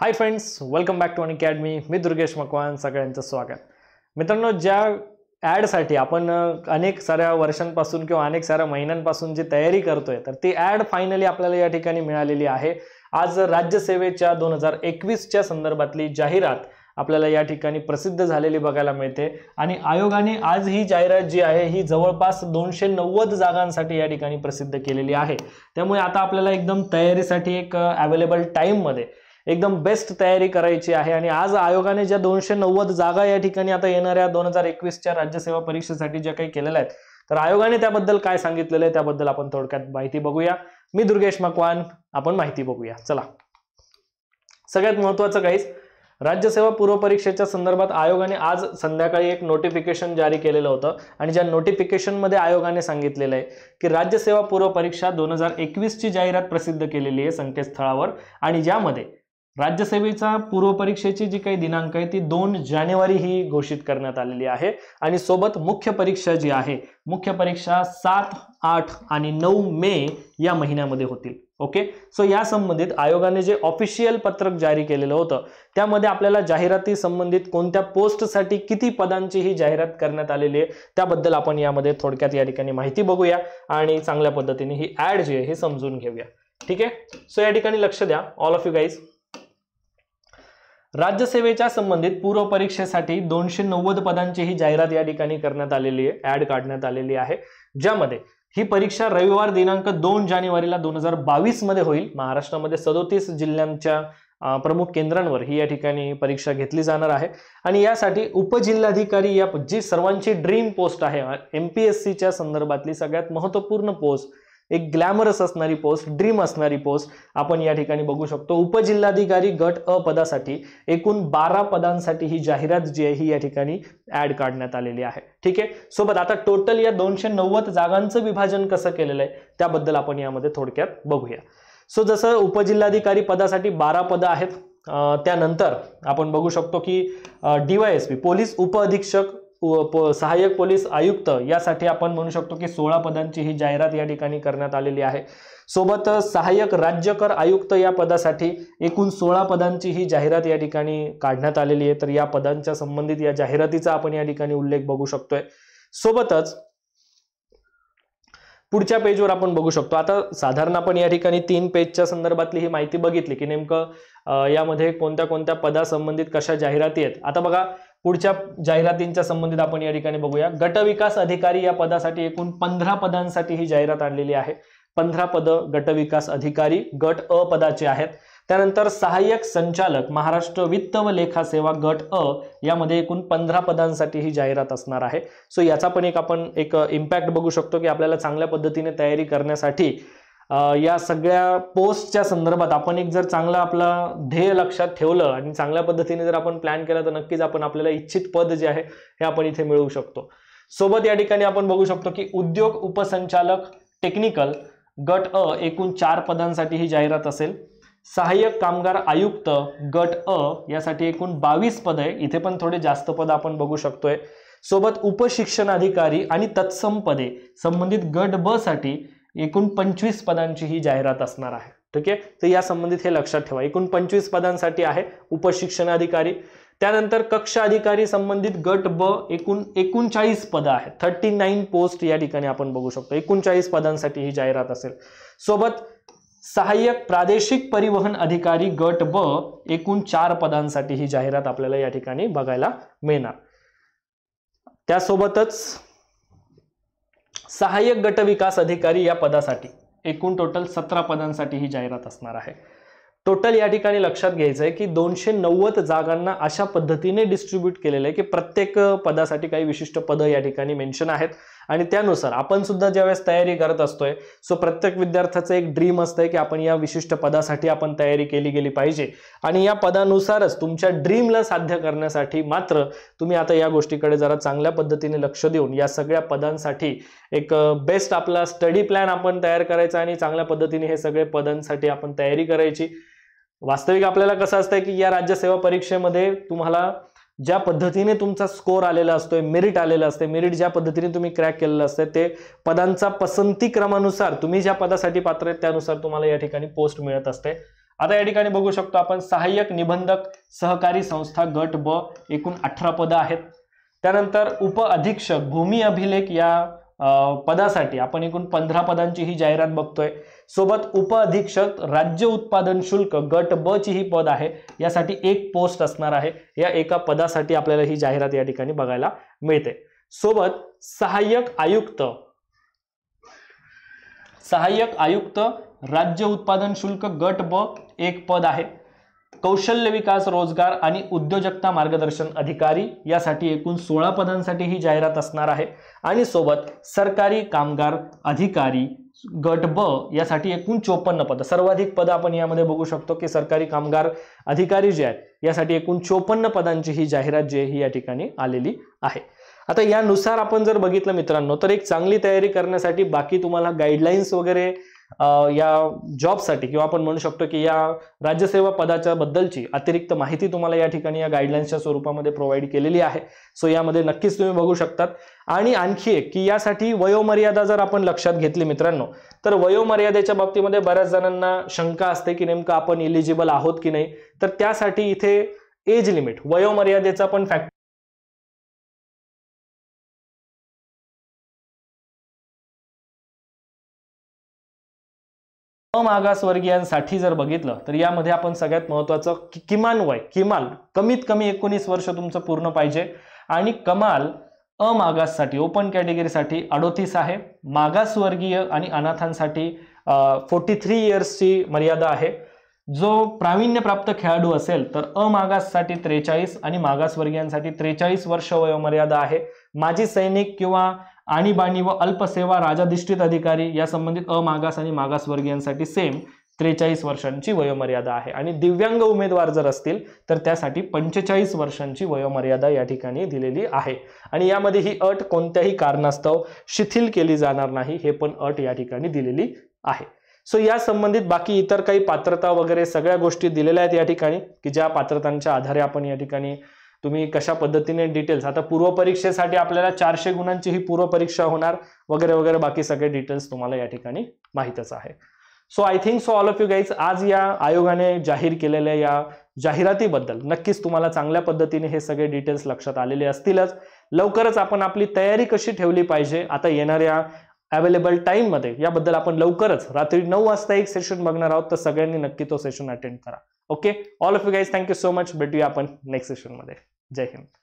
high friends welcome back to Unacademy मी दुर्गेश मकवान सगळ्यांचं स्वागत मित्रांनो ज्या ॲडसाठी आपण अनेक साऱ्या वर्षांपासून किंवा अनेक साऱ्या महिन्यांपासून जी तयारी करतोय तर ती ॲड फायनली आपल्याला या ठिकाणी मिळालेली आहे आज राज्यसेवेच्या दोन हजार एकवीसच्या संदर्भातली जाहिरात आपल्याला या ठिकाणी प्रसिद्ध झालेली बघायला मिळते आणि आयोगाने आज ही जाहिरात जी आहे ही जवळपास दोनशे नव्वद जागांसाठी या ठिकाणी प्रसिद्ध केलेली आहे त्यामुळे आता आपल्याला एकदम तयारीसाठी एक अवेलेबल टाईममध्ये एकदम बेस्ट तयारी करायची आहे आणि आज आयोगाने ज्या दोनशे नव्वद जागा या ठिकाणी आता येणाऱ्या दोन हजार एकवीसच्या राज्यसेवा परीक्षेसाठी ज्या काही केलेल्या आहेत तर आयोगाने त्याबद्दल काय सांगितलेलं आहे त्याबद्दल आपण थोडक्यात माहिती बघूया मी दुर्गेश मकवान आपण माहिती बघूया चला सगळ्यात महत्वाचं काहीच राज्यसेवा पूर्वपरीक्षेच्या संदर्भात आयोगाने आज संध्याकाळी एक नोटिफिकेशन जारी केलेलं होतं आणि ज्या नोटिफिकेशनमध्ये आयोगाने सांगितलेलं आहे की राज्यसेवा पूर्वपरीक्षा दोन हजार एकवीसची जाहिरात प्रसिद्ध केलेली आहे संकेतस्थळावर आणि ज्यामध्ये राज्यसेवेचा पूर्वपरीक्षेची जी काही दिनांक आहे ती दोन जानेवारी ही घोषित करण्यात आलेली आहे आणि सोबत मुख्य परीक्षा जी आहे मुख्य परीक्षा सात आठ आणि नऊ मे या महिन्यामध्ये होतील ओके सो या संबंधित आयोगाने जे ऑफिशियल पत्रक जारी केलेलं होतं त्यामध्ये आपल्याला जाहिराती संबंधित कोणत्या पोस्टसाठी किती पदांची ही जाहिरात करण्यात आलेली आहे त्याबद्दल आपण यामध्ये थोडक्यात या ठिकाणी माहिती बघूया आणि चांगल्या पद्धतीने ही ॲड जी आहे हे समजून घेऊया ठीक आहे सो या ठिकाणी लक्ष द्या ऑल ऑफ यू गाईज राज्यसेवेच्या संबंधित पूर्व परीक्षेसाठी दोनशे नव्वद पदांची ही जाहिरात या ठिकाणी करण्यात आलेली आहे ऍड काढण्यात आलेली आहे ज्यामध्ये ही परीक्षा रविवार दिनांक दोन जानेवारीला दोन हजार बावीस मध्ये होईल महाराष्ट्रामध्ये सदोतीस जिल्ह्यांच्या प्रमुख केंद्रांवर ही या ठिकाणी परीक्षा घेतली जाणार आहे आणि यासाठी उपजिल्हाधिकारी या जी सर्वांची ड्रीम पोस्ट आहे एम पी एस सीच्या संदर्भातली सगळ्यात महत्त्वपूर्ण पोस्ट एक ग्लॅमरस असणारी पोस्ट ड्रीम असणारी पोस्ट आपण या ठिकाणी बघू शकतो उपजिल्हाधिकारी गट अ पदासाठी एकूण बारा पदांसाठी ही जाहिरात जी आहे ही या ठिकाणी ॲड काढण्यात आलेली आहे ठीक आहे सोबत आता टोटल या दोनशे नव्वद जागांचं विभाजन कसं केलेलं आहे त्याबद्दल आपण यामध्ये थोडक्यात बघूया सो जसं उपजिल्हाधिकारी पदासाठी बारा पदं आहेत त्यानंतर आपण बघू शकतो की D Y S P police उपअधीक्षक सहाय्यक पोलीस आयुक्त यासाठी आपण म्हणू शकतो की सोळा पदांची ही जाहिरात या ठिकाणी करण्यात आलेली आहे सोबत सहाय्यक राज्य कर आयुक्त या पदासाठी एकूण सोळा पदांची ही जाहिरात या ठिकाणी काढण्यात आलेली आहे तर या पदांच्या संबंधित या जाहिरातीचा आपण या ठिकाणी उल्लेख बघू शकतोय सोबतच पुढच्या पेजवर आपण बघू शकतो आता साधारण आपण या ठिकाणी तीन पेजच्या संदर्भातली ही माहिती बघितली की नेमकं यामध्ये कोणत्या कोणत्या पदासंबंधित कशा जाहिराती आहेत आता बघा पुढच्या जाहिरातींच्या संबंधित आपण या ठिकाणी बघूया गटविकास अधिकारी या पदासाठी एकूण पंधरा पदांसाठी ही जाहिरात आणलेली आहे पंधरा पद गटविकास अधिकारी गट अ पदाचे आहेत त्यानंतर सहाय्यक संचालक महाराष्ट्र वित्त व लेखा सेवा गट अ यामध्ये एकूण पंधरा पदांसाठी ही जाहिरात असणार आहे सो याचा पण एक आपण एक इम्पॅक्ट बघू शकतो की आपल्याला चांगल्या पद्धतीने तयारी करण्यासाठी या सगळ्या पोस्टच्या संदर्भात आपण एक जर चांगला आपला ध्येय लक्षात ठेवलं आणि चांगल्या पद्धतीने जर आपण प्लॅन केला तर नक्कीच आपण आपल्याला इच्छित पद जे आहे हे आपण इथे मिळवू शकतो सोबत या ठिकाणी आपण बघू शकतो की उद्योग उपसंचालक टेक्निकल गट अ एकूण चार पदांसाठी ही जाहिरात असेल सहाय्यक कामगार आयुक्त गट अ यासाठी एकूण बावीस पद आहे इथे पण थोडे जास्त पद आपण बघू शकतोय सोबत उपशिक्षणाधिकारी आणि तत्सम पदे संबंधित गट ब साठी एकूण पंचवीस पदांची ही जाहिरात असणार आहे ठीक आहे तर या संबंधित हे लक्षात ठेवा एकूण पंचवीस पदांसाठी आहे उपशिक्षणाधिकारी त्यानंतर कक्ष अधिकारी संबंधित गट ब एकूण एकोणचाळीस पदं आहेत थर्टी नाईन पोस्ट या ठिकाणी आपण बघू शकतो एकोणचाळीस पदांसाठी ही जाहिरात असेल सोबत सहाय्यक प्रादेशिक परिवहन अधिकारी गट ब एकूण चार पदांसाठी ही जाहिरात आपल्याला या ठिकाणी बघायला मिळणार त्यासोबतच सहाय्यक गट विकास अधिकारी या पदासाठी एकूण टोटल सतरा पदांसाठी ही जाहिरात असणार आहे टोटल या ठिकाणी लक्षात घ्यायचं आहे की दोनशे नव्वद जागांना अशा पद्धतीने डिस्ट्रीब्यूट केलेलं आहे की प्रत्येक पदासाठी काही विशिष्ट पद या ठिकाणी मेन्शन आहेत आणि त्यानुसार आपण सुद्धा ज्यावेळेस तयारी करत असतोय सो प्रत्येक विद्यार्थ्याचं एक ड्रीम असतंय की आपण या विशिष्ट पदासाठी आपण तयारी केली गेली पाहिजे आणि या पदानुसारच तुमच्या ड्रीमला साध्य करण्यासाठी मात्र तुम्ही आता या गोष्टीकडे जरा चांगल्या पद्धतीने लक्ष देऊन या सगळ्या पदांसाठी एक बेस्ट आपला स्टडी प्लॅन आपण तयार करायचा आणि चांगल्या पद्धतीने हे सगळे पदांसाठी आपण तयारी करायची वास्तविक आपल्याला कसं असतंय की या राज्यसेवा परीक्षेमध्ये तुम्हाला ज्या पद्धतीने तुमचा स्कोर आलेला असतोय मेरिट आलेला असते मेरिट ज्या पद्धतीने तुम्ही क्रॅक केलेलं असते ते पदांचा पसंती क्रमानुसार तुम्ही ज्या पदासाठी पात्र आहेत त्यानुसार तुम्हाला या ठिकाणी पोस्ट मिळत असते आता या ठिकाणी बघू शकतो आपण सहाय्यक निबंधक सहकारी संस्था गट ब एकूण अठरा पदं आहेत त्यानंतर उप अधीक्षक भूमी अभिलेख या पदासाठी आपण एकूण पंधरा पदांची ही जाहिरात बघतोय सोबत उप अधीक्षक राज्य उत्पादन शुल्क गट ब ची ही पद आहे यासाठी एक पोस्ट असणार आहे या एका पदासाठी आपल्याला ही जाहिरात या ठिकाणी बघायला मिळते सोबत सहाय्यक आयुक्त सहाय्यक आयुक्त राज्य उत्पादन शुल्क गट ब एक पद आहे कौशल्य विकास रोजगार आणि उद्योजकता मार्गदर्शन अधिकारी यासाठी एकूण सोळा पदांसाठी ही जाहिरात असणार आहे आणि सोबत सरकारी कामगार अधिकारी गट ब यासाठी एकूण चोपन्न पद सर्वाधिक पद आपण यामध्ये बघू शकतो की सरकारी कामगार अधिकारी जे आहेत यासाठी एकूण चोपन्न पदांची ही जाहिरात जी ही या ठिकाणी आलेली आहे आता यानुसार आपण जर बघितलं मित्रांनो तर एक चांगली तयारी करण्यासाठी बाकी तुम्हाला गाईडलाईन्स वगैरे या जॉबसाठी किंवा आपण म्हणू शकतो की या राज्यसेवा पदाच्या बद्दलची अतिरिक्त माहिती तुम्हाला या ठिकाणी या गाईडलाईन्सच्या स्वरूपामध्ये प्रोव्हाइड केलेली आहे सो यामध्ये नक्कीच तुम्ही बघू शकतात आणि आणखी एक की यासाठी वयोमर्यादा जर आपण लक्षात घेतली मित्रांनो तर वयोमर्यादेच्या बाबतीमध्ये बऱ्याच जणांना शंका असते की नेमकं आपण इलिजिबल आहोत की नाही तर त्यासाठी इथे एज लिमिट वयोमर्यादेचा पण फॅक्टर मागासवर्गीयांसाठी जर बघितलं तर यामध्ये आपण सगळ्यात महत्वाचं कि किमान वय किमाल कमीत कमी एकोणीस वर्ष तुमचं पूर्ण पाहिजे आणि कमाल अमागाससाठी ओपन कॅटेगरीसाठी अडोतीस आहे मागासवर्गीय आणि अनाथांसाठी फोर्टी थ्री इयर्सची मर्यादा आहे जो प्राप्त खेळाडू असेल तर अमागाससाठी त्रेचाळीस आणि मागासवर्गीयांसाठी त्रेचाळीस वर्ष वयोमर्यादा आहे माजी सैनिक किंवा आणीबाणी व अल्पसेवा राजाधिष्ठित अधिकारी या संबंधित अमागास आणि मागासवर्गीयांसाठी सेम त्रेचाळीस वर्षांची वयोमर्यादा आहे आणि दिव्यांग उमेदवार जर असतील तर त्यासाठी पंचेचाळीस वर्षांची वयोमर्यादा या ठिकाणी दिलेली आहे आणि यामध्ये ही अट कोणत्याही कारणास्तव शिथिल केली जाणार नाही हे पण अट या ठिकाणी दिलेली आहे सो या संबंधित बाकी इतर काही पात्रता वगैरे सगळ्या गोष्टी दिलेल्या आहेत या ठिकाणी की ज्या पात्रतांच्या आधारे आपण या ठिकाणी तुम्ही कशा पद्धतीने डिटेल्स आता पूर्वपरीक्षेसाठी आपल्याला चारशे गुणांची ही पूर्वपरीक्षा होणार वगैरे वगैरे बाकी सगळे डिटेल्स तुम्हाला या ठिकाणी माहीतच आहे so I think so all of you guys आज या आयोगाने जाहीर केलेल्या या जाहिरातीबद्दल नक्कीच तुम्हाला चांगल्या पद्धतीने हे सगळे डिटेल्स लक्षात आलेले असतीलच लवकरच आपण आपली तयारी कशी ठेवली पाहिजे आता येणाऱ्या अवेलेबल टाईममध्ये याबद्दल आपण लवकरच रात्री नऊ वाजता एक सेशन बघणार आहोत तर सगळ्यांनी नक्की तो सेशन अटेंड करा okay all of you guys thank you so much भेटूया आपण नेक्स्ट सेशनमध्ये जय हिंद